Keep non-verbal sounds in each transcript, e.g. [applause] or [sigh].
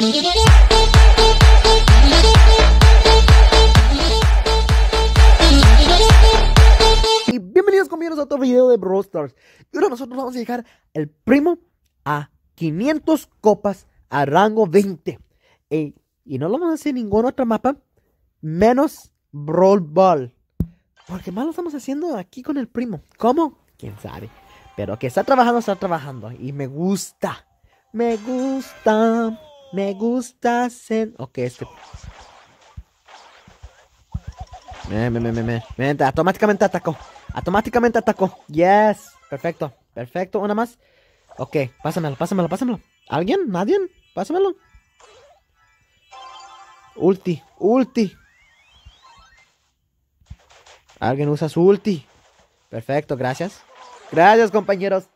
Y bienvenidos conmigo a otro video de Brawl Stars. Y ahora nosotros vamos a llegar el primo a 500 copas a rango 20. y no lo vamos a hacer en ningún otro mapa menos Brawl Ball. Porque más lo estamos haciendo aquí con el primo. ¿Cómo? ¿Quién sabe? Pero que está trabajando, está trabajando. Y me gusta. Me gusta. Me gusta ser... Ok, este... Me, me, me, me, automáticamente atacó. Automáticamente atacó. Yes. Perfecto. Perfecto. Una más. Ok, pásamelo, pásamelo, pásamelo. ¿Alguien? ¿Nadie? Pásamelo. Ulti, ulti. Alguien usa su ulti. Perfecto, gracias. Gracias, compañeros.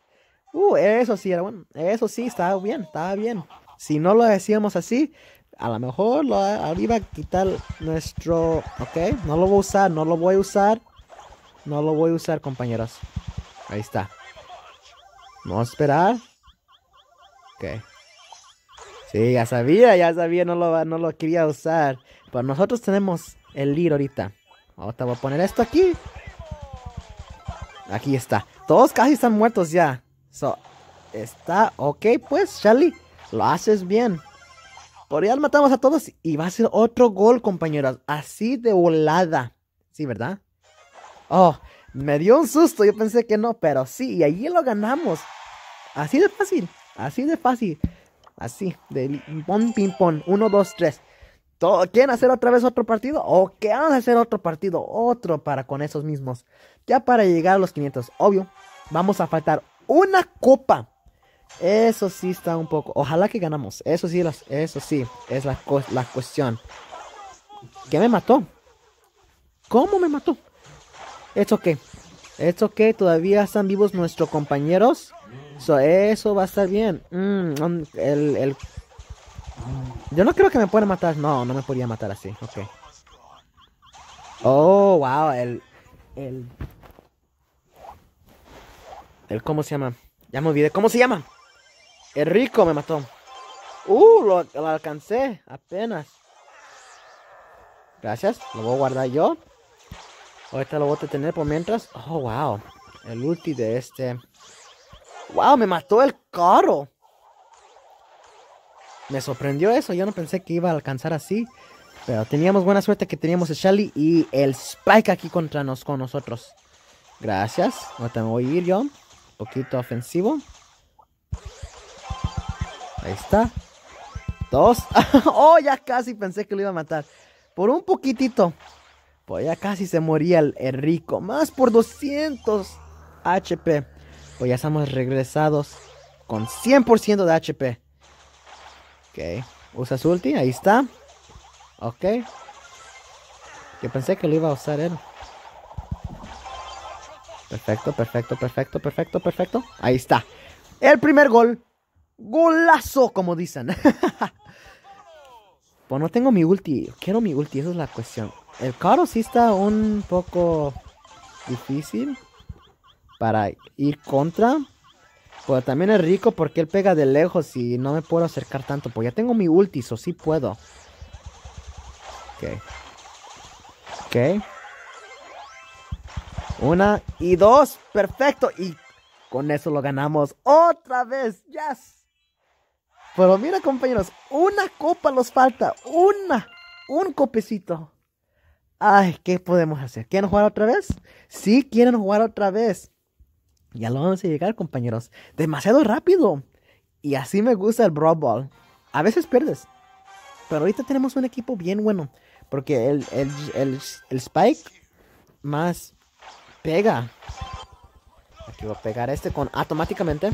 Uh, eso sí era bueno. Eso sí, estaba bien, estaba bien. Si no lo decíamos así, a lo mejor lo iba a quitar nuestro... Ok, no lo voy a usar, no lo voy a usar. No lo voy a usar, compañeros. Ahí está. Vamos a esperar. Ok. Sí, ya sabía, ya sabía, no lo, no lo quería usar. Pero nosotros tenemos el ir ahorita. Ahora voy a poner esto aquí. Aquí está. Todos casi están muertos ya. está ok, pues, Charlie. Lo haces bien. Por ya matamos a todos y va a ser otro gol, compañeros. Así de volada. Sí, ¿verdad? Oh, me dio un susto. Yo pensé que no, pero sí. Y allí lo ganamos. Así de fácil. Así de fácil. Así. De ping-pong, ping-pong. Uno, dos, tres. ¿Quieren hacer otra vez otro partido? ¿O qué vamos a hacer otro partido? Otro para con esos mismos. Ya para llegar a los 500. Obvio, vamos a faltar una copa. Eso sí está un poco. Ojalá que ganamos. Eso sí, eso sí, es la, cuestión. ¿Qué me mató? ¿Cómo me mató? Esto qué? Esto todavía están vivos nuestros compañeros. eso va a estar bien. Mm, um, el, el... Yo no creo que me puedan matar. No, no me podría matar así. Ok. Oh, wow. El. El. El. ¿Cómo se llama? Ya me olvidé. ¿Cómo se llama? El rico me mató. Uh, lo, alcancé. Apenas. Gracias. Lo voy a guardar yo. Ahorita lo voy a tener por mientras. Oh, wow. El ulti de este. Wow, me mató el carro. Me sorprendió eso. Yo no pensé que iba a alcanzar así. Pero teníamos buena suerte que teníamos a Shelly y el Spike aquí contra con nosotros. Gracias. no me voy a ir yo. Un poquito ofensivo. Ahí está. Dos. [laughs] oh, ya casi pensé que lo iba a matar. Por un poquitito. Pues ya casi se moría el, rico. Más por 200 HP. Pues ya estamos regresados con 100% de HP. Ok. Usa su ulti. Ahí está. Ok. Yo pensé que lo iba a usar él. Perfecto, perfecto, perfecto, perfecto, perfecto. Ahí está. El primer gol golazo, como dicen. [laughs] pues no tengo mi ulti, quiero mi ulti, esa es la cuestión. El carro sí está un poco difícil para ir contra. Pero también es rico porque él pega de lejos y no me puedo acercar tanto. Pues ya tengo mi ulti, eso sí puedo. Ok. Ok. Una y dos. Perfecto. Y con eso lo ganamos otra vez. Yes. Pero mira, compañeros, una copa nos falta. Una. Un copecito. Ay, ¿qué podemos hacer? ¿Quieren jugar otra vez? Sí, quieren jugar otra vez. Ya lo vamos a llegar, compañeros. Demasiado rápido. Y así me gusta el Brawl Ball. A veces pierdes. Pero ahorita tenemos un equipo bien bueno. Porque el, el, Spike más pega. Aquí voy a pegar este con automáticamente.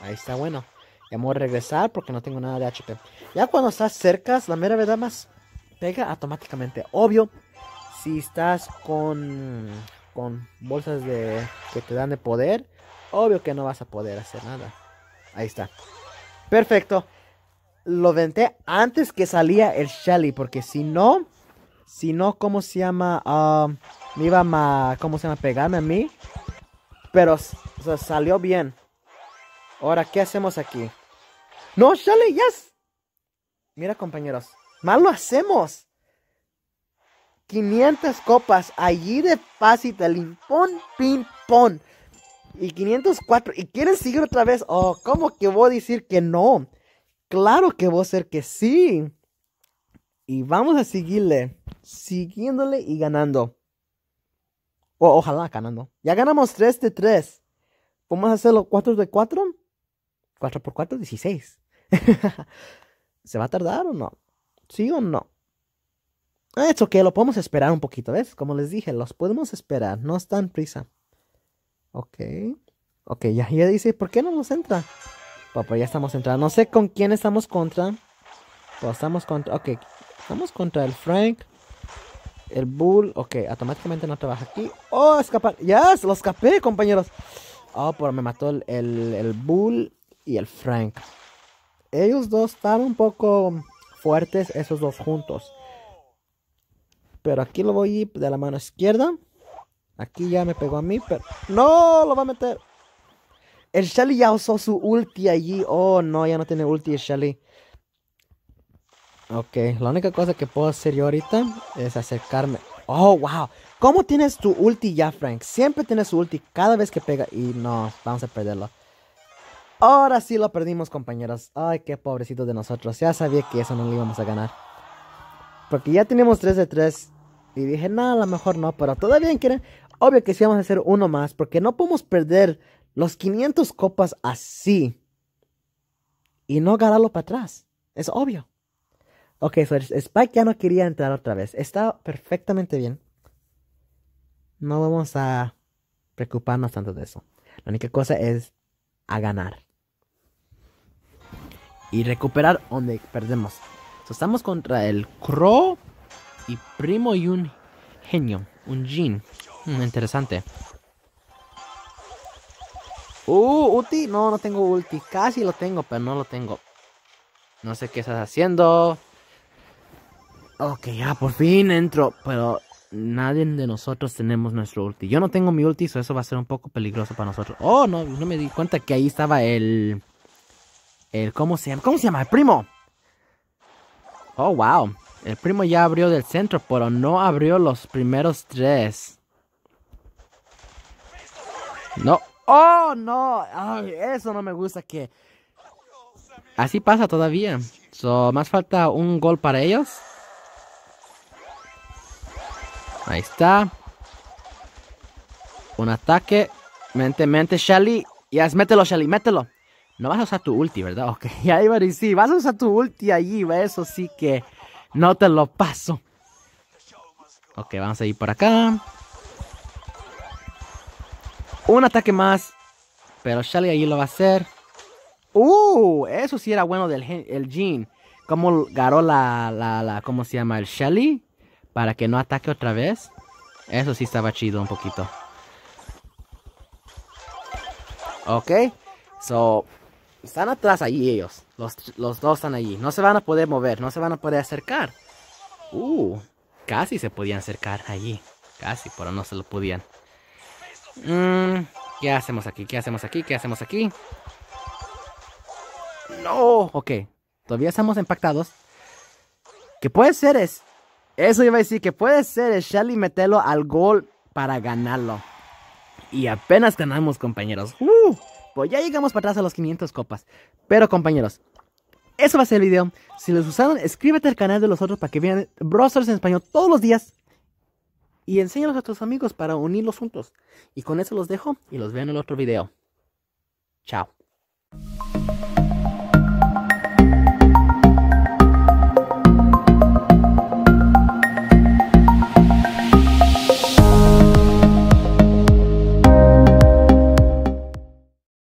Ahí está bueno de voy a regresar porque no tengo nada de HP. Ya cuando estás cerca, la mera verdad más pega automáticamente. Obvio, si estás con, con bolsas de, que te dan de poder, obvio que no vas a poder hacer nada. Ahí está. Perfecto. Lo venté antes que salía el Shelly. Porque si no, si no, ¿cómo se llama? Ah, me iba a, ¿cómo se llama? Pegarme a mí. Pero salió bien. Ahora, ¿qué hacemos aquí? No, Shale, yes. Mira, compañeros, mal lo hacemos. 500 copas allí de fácil, limpón, talín, pon, pin, pon. Y 504. ¿Y quieren seguir otra vez? Oh, ¿cómo que voy a decir que no? Claro que voy a ser que sí. Y vamos a seguirle, siguiéndole y ganando. ojalá ganando. Ya ganamos 3 de 3. Vamos a hacerlo 4 de 4. 4x4, 16. ¿Se va a tardar o no? ¿Sí o no? es ah, ok. lo podemos esperar un poquito, ¿ves? Como les dije, los podemos esperar, no están prisa. Ok. Ok, ya, ya dice, ¿por qué no nos entra? Pues, ya estamos entrando. No sé con quién estamos contra. Pues estamos contra. Ok, estamos contra el Frank. El Bull. Ok, automáticamente no trabaja aquí. ¡Oh, escapar! ¡Ya! Yes, ¡Lo escapé, compañeros! Oh, pero me mató el, el Bull y el Frank. Ellos dos están un poco fuertes, esos dos juntos. Pero aquí lo voy de la mano izquierda. Aquí ya me pegó a mí, pero... ¡No! Lo va a meter. El Shelly ya usó su ulti allí. Oh, no, ya no tiene ulti el Shelly. Ok, la única cosa que puedo hacer yo ahorita es acercarme. Oh, wow. ¿Cómo tienes tu ulti ya, Frank? Siempre tienes su ulti cada vez que pega. Y no, vamos a perderlo. Ahora sí lo perdimos, compañeros. Ay, qué pobrecito de nosotros. Ya sabía que eso no lo íbamos a ganar. Porque ya teníamos 3 de 3. Y dije, no, a lo mejor no. Pero todavía quieren. Obvio que sí vamos a hacer uno más. Porque no podemos perder los 500 copas así. Y no ganarlo para atrás. Es obvio. Ok, Spike ya no quería entrar otra vez. Está perfectamente bien. No vamos a preocuparnos tanto de eso. La única cosa es a ganar y recuperar donde perdemos. estamos contra el Crow y Primo y un genio, un Jin, hmm, interesante. Uh, ulti. No, no tengo ulti. Casi lo tengo, pero no lo tengo. No sé qué estás haciendo. Ok, ya por fin entro. Pero nadie de nosotros tenemos nuestro ulti. Yo no tengo mi ulti, eso va a ser un poco peligroso para nosotros. Oh, no, no me di cuenta que ahí estaba el... ¿Cómo se llama? ¿Cómo se llama? El primo. Oh, wow. El primo ya abrió del centro, pero no abrió los primeros tres. No. ¡Oh, no! eso no me gusta que... Así pasa todavía. So, más falta un gol para ellos. Ahí está. Un ataque. Mente, mente, Shelly. Yes, mételo, Shelly, mételo. No vas a usar tu ulti, ¿verdad? Ok, [laughs] va y sí, vas a usar tu ulti allí, eso sí que no te lo paso. Ok, vamos a ir por acá. Un ataque más. Pero Shelly allí lo va a hacer. ¡Uh! Eso sí era bueno del el Jean. Como garó la, la, la, ¿Cómo se llama? El Shelly. Para que no ataque otra vez. Eso sí estaba chido un poquito. Ok. So, están atrás ahí ellos. Los, dos están allí. No se van a poder mover. No se van a poder acercar. Uh. Casi se podían acercar allí. Casi, pero no se lo podían. Mm, ¿Qué hacemos aquí? ¿Qué hacemos aquí? ¿Qué hacemos aquí? No. Ok. Todavía estamos impactados. ¿Qué puede ser es... Eso iba a decir. Que puede ser es Charlie meterlo al gol para ganarlo. Y apenas ganamos, compañeros. Uh. Ya llegamos para atrás a los 500 copas. Pero compañeros, eso va a ser el video. Si les usaron escríbete al canal de los otros para que vean Browsers en español todos los días. Y enséñalos a tus amigos para unirlos juntos. Y con eso los dejo y los veo en el otro video. Chao.